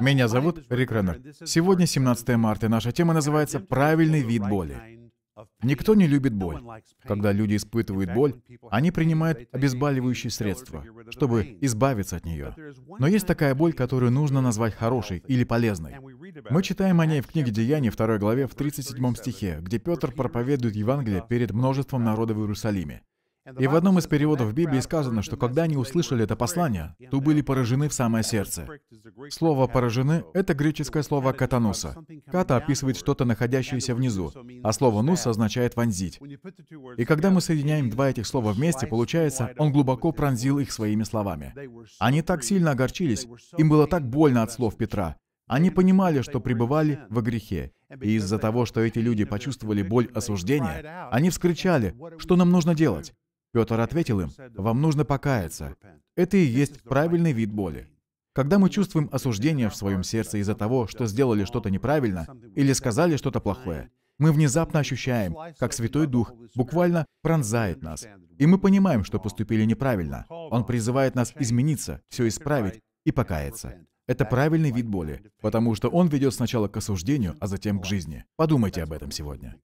Меня зовут Рик Реннер. Сегодня 17 марта, наша тема называется «Правильный вид боли». Никто не любит боль. Когда люди испытывают боль, они принимают обезболивающие средства, чтобы избавиться от нее. Но есть такая боль, которую нужно назвать хорошей или полезной. Мы читаем о ней в книге Деяний 2 главе в 37 стихе, где Петр проповедует Евангелие перед множеством народа в Иерусалиме. И в одном из переводов Библии сказано, что когда они услышали это послание, то были поражены в самое сердце. Слово «поражены» — это греческое слово "катаноса". «Ката» описывает что-то, находящееся внизу, а слово «нус» означает «вонзить». И когда мы соединяем два этих слова вместе, получается, он глубоко пронзил их своими словами. Они так сильно огорчились, им было так больно от слов Петра, они понимали, что пребывали во грехе. И из-за того, что эти люди почувствовали боль осуждения, они вскричали, что нам нужно делать? Петр ответил им, «Вам нужно покаяться. Это и есть правильный вид боли. Когда мы чувствуем осуждение в своем сердце из-за того, что сделали что-то неправильно или сказали что-то плохое, мы внезапно ощущаем, как Святой Дух буквально пронзает нас. И мы понимаем, что поступили неправильно. Он призывает нас измениться, все исправить и покаяться. Это правильный вид боли, потому что он ведет сначала к осуждению, а затем к жизни. Подумайте об этом сегодня.